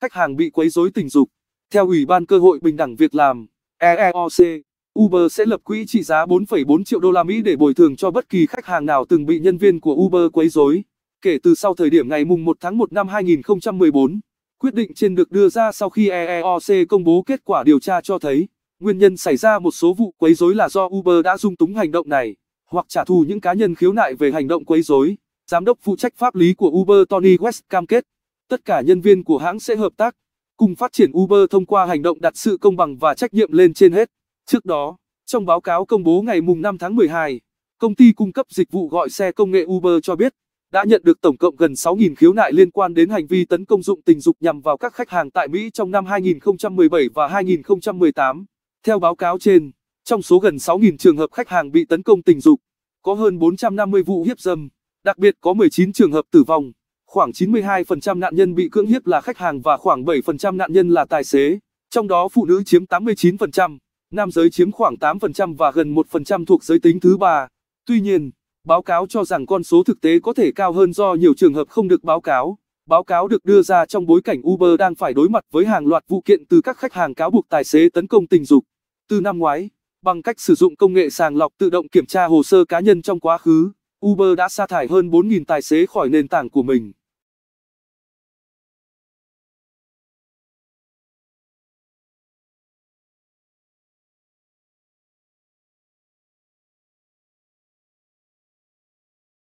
khách hàng bị quấy rối tình dục. Theo Ủy ban Cơ hội Bình đẳng Việc làm, EEOC, Uber sẽ lập quỹ trị giá 4,4 triệu đô la Mỹ để bồi thường cho bất kỳ khách hàng nào từng bị nhân viên của Uber quấy rối. Kể từ sau thời điểm ngày 1 tháng 1 năm 2014, quyết định trên được đưa ra sau khi EEOC công bố kết quả điều tra cho thấy, nguyên nhân xảy ra một số vụ quấy rối là do Uber đã dung túng hành động này, hoặc trả thù những cá nhân khiếu nại về hành động quấy rối. Giám đốc phụ trách pháp lý của Uber Tony West cam kết tất cả nhân viên của hãng sẽ hợp tác, cùng phát triển Uber thông qua hành động đặt sự công bằng và trách nhiệm lên trên hết. Trước đó, trong báo cáo công bố ngày 5 tháng 12, công ty cung cấp dịch vụ gọi xe công nghệ Uber cho biết, đã nhận được tổng cộng gần 6.000 khiếu nại liên quan đến hành vi tấn công dụng tình dục nhằm vào các khách hàng tại Mỹ trong năm 2017 và 2018. Theo báo cáo trên, trong số gần 6.000 trường hợp khách hàng bị tấn công tình dục, có hơn 450 vụ hiếp dâm, đặc biệt có 19 trường hợp tử vong. Khoảng 92% nạn nhân bị cưỡng hiếp là khách hàng và khoảng 7% nạn nhân là tài xế, trong đó phụ nữ chiếm 89%, nam giới chiếm khoảng 8% và gần 1% thuộc giới tính thứ ba. Tuy nhiên, báo cáo cho rằng con số thực tế có thể cao hơn do nhiều trường hợp không được báo cáo. Báo cáo được đưa ra trong bối cảnh Uber đang phải đối mặt với hàng loạt vụ kiện từ các khách hàng cáo buộc tài xế tấn công tình dục. Từ năm ngoái, bằng cách sử dụng công nghệ sàng lọc tự động kiểm tra hồ sơ cá nhân trong quá khứ, Uber đã sa thải hơn 4.000 tài xế khỏi nền tảng của mình.